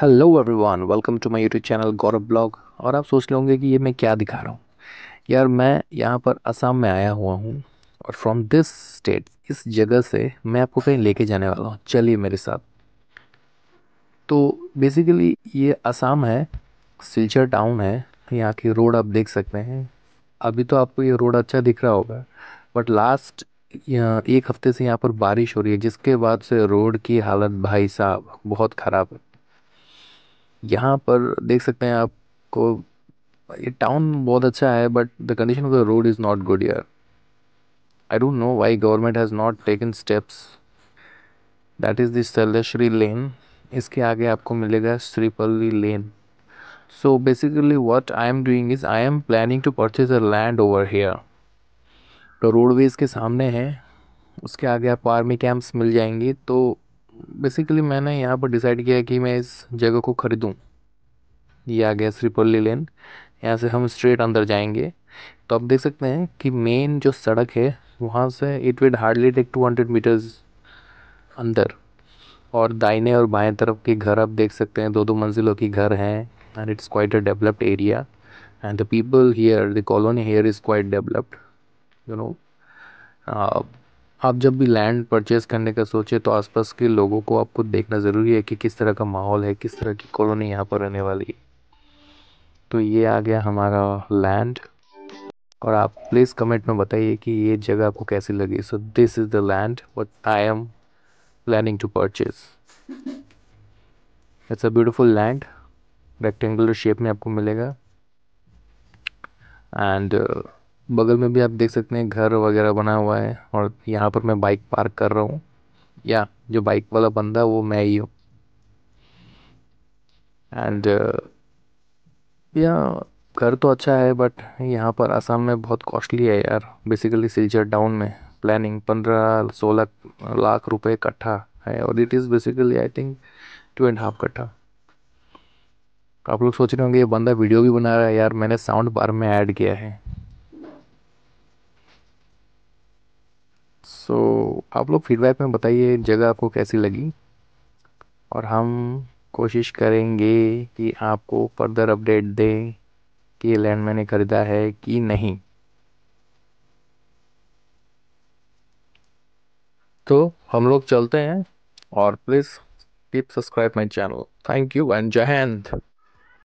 hello everyone welcome to my YouTube channel Gaurav blog और आप सोच लेंगे कि ये मैं क्या दिखा रहा हूँ यार मैं यहाँ पर असम में आया हुआ हूँ और फ्रॉम दिस स्टेट इस जगह से मैं आपको कहीं लेके जाने वाला हूँ चलिए मेरे साथ तो बेसिकली ये असम है सिलचर टाउन है यहाँ की रोड आप देख सकते हैं अभी तो आपको ये रोड अच्छा दिख रहा होगा बट लास्ट एक हफ्ते से यहाँ पर बारिश हो रही है जिसके बाद से रोड की हालत भाई साहब बहुत ख़राब है यहाँ पर देख सकते हैं आपको ये टाउन बहुत अच्छा है but the condition of the road is not good यार I don't know why government has not taken steps that is this lane इसके आगे आपको मिलेगा Sripalli lane so basically what I am doing is I am planning to purchase a land over here तो roadways के सामने है उसके आगे आपको आर्मी कैंप्स मिल जाएंगे तो बेसिकली मैंने यहाँ पर डिसाइड किया कि मैं इस जगह को ख़रीदूँ ये आ गया श्रीपल्ली लेन यहाँ से हम स्ट्रेट अंदर जाएंगे तो आप देख सकते हैं कि मेन जो सड़क है वहाँ से it would hardly take two hundred metres अंदर और दाइने और बाएं तरफ के घर आप देख सकते हैं दो दो मंजिलों की घर हैं and it's quite a developed area and the people here the colony here is quite developed you know आप जब भी लैंड परचेज करने का सोचे तो आसपास के लोगों को आपको देखना ज़रूरी है कि किस तरह का माहौल है किस तरह की कॉलोनी यहाँ पर रहने वाली है तो ये आ गया हमारा लैंड और आप प्लीज़ कमेंट में बताइए कि ये जगह आपको कैसी लगी so this is the land what I am planning to purchase it's a beautiful land rectangular shape में आपको मिलेगा एंड uh, बगल में भी आप देख सकते हैं घर वगैरह बना हुआ है और यहाँ पर मैं बाइक पार्क कर रहा हूँ या जो बाइक वाला बंदा वो मैं ही हूँ एंड uh, या घर तो अच्छा है बट यहाँ पर आसाम में बहुत कॉस्टली है यार बेसिकली सिलचर डाउन में प्लानिंग पंद्रह सोलह लाख रुपए कट्ठा है और it is basically I think two and half कट्ठा आप लोग सोच रहे होंगे ये बंदा वीडियो भी बना रहा है यार मैंने साउंड बार में ऐड किया है आप लोग फीडबैक में बताइए जगह आपको कैसी लगी और हम कोशिश करेंगे कि आपको फर्दर अपडेट दें कि लैंड मैंने ख़रीदा है कि नहीं तो हम लोग चलते हैं और please keep subscribe my channel thank you and जय हिंद